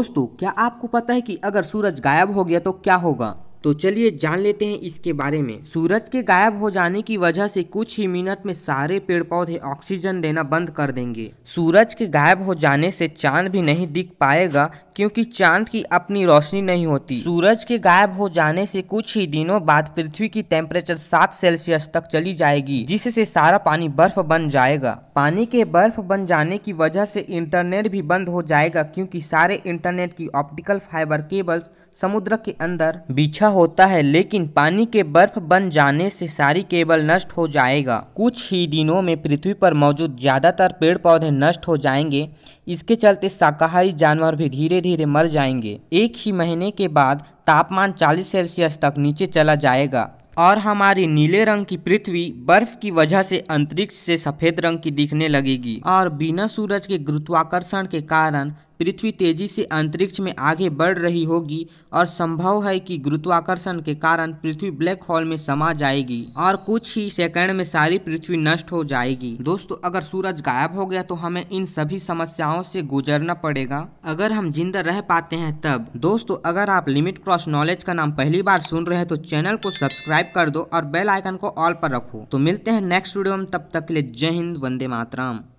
दोस्तों क्या आपको पता है कि अगर सूरज गायब हो गया तो क्या होगा तो चलिए जान लेते हैं इसके बारे में सूरज के गायब हो जाने की वजह से कुछ ही मिनट में सारे पेड़ पौधे ऑक्सीजन देना बंद कर देंगे सूरज के गायब हो जाने से चांद भी नहीं दिख पाएगा क्योंकि चांद की अपनी रोशनी नहीं होती सूरज के गायब हो जाने से कुछ ही दिनों बाद पृथ्वी की टेम्परेचर सात सेल्सियस तक चली जाएगी जिससे सारा पानी बर्फ बन जाएगा पानी के बर्फ बन जाने की वजह से इंटरनेट भी बंद हो जाएगा क्योंकि सारे इंटरनेट की ऑप्टिकल फाइबर केबल्स समुद्र के अंदर बिछा होता है लेकिन पानी के बर्फ बन जाने से सारी केबल नष्ट हो जाएगा कुछ ही दिनों में पृथ्वी पर मौजूद ज़्यादातर पेड़ पौधे नष्ट हो जाएंगे इसके चलते शाकाहारी जानवर भी धीरे धीरे मर जाएंगे एक ही महीने के बाद तापमान 40 सेल्सियस तक नीचे चला जाएगा और हमारी नीले रंग की पृथ्वी बर्फ की वजह से अंतरिक्ष से सफेद रंग की दिखने लगेगी और बिना सूरज के गुरुत्वाकर्षण के कारण पृथ्वी तेजी से अंतरिक्ष में आगे बढ़ रही होगी और संभव है कि गुरुत्वाकर्षण के कारण पृथ्वी ब्लैक होल में समा जाएगी और कुछ ही सेकंड में सारी पृथ्वी नष्ट हो जाएगी दोस्तों अगर सूरज गायब हो गया तो हमें इन सभी समस्याओं से गुजरना पड़ेगा अगर हम जिंदा रह पाते हैं तब दोस्तों अगर आप लिमिट क्रॉस नॉलेज का नाम पहली बार सुन रहे हैं तो चैनल को सब्सक्राइब कर दो और बेल आइकन को ऑल पर रखो तो मिलते हैं नेक्स्ट वीडियो में तब तक ले जय हिंद वंदे मातराम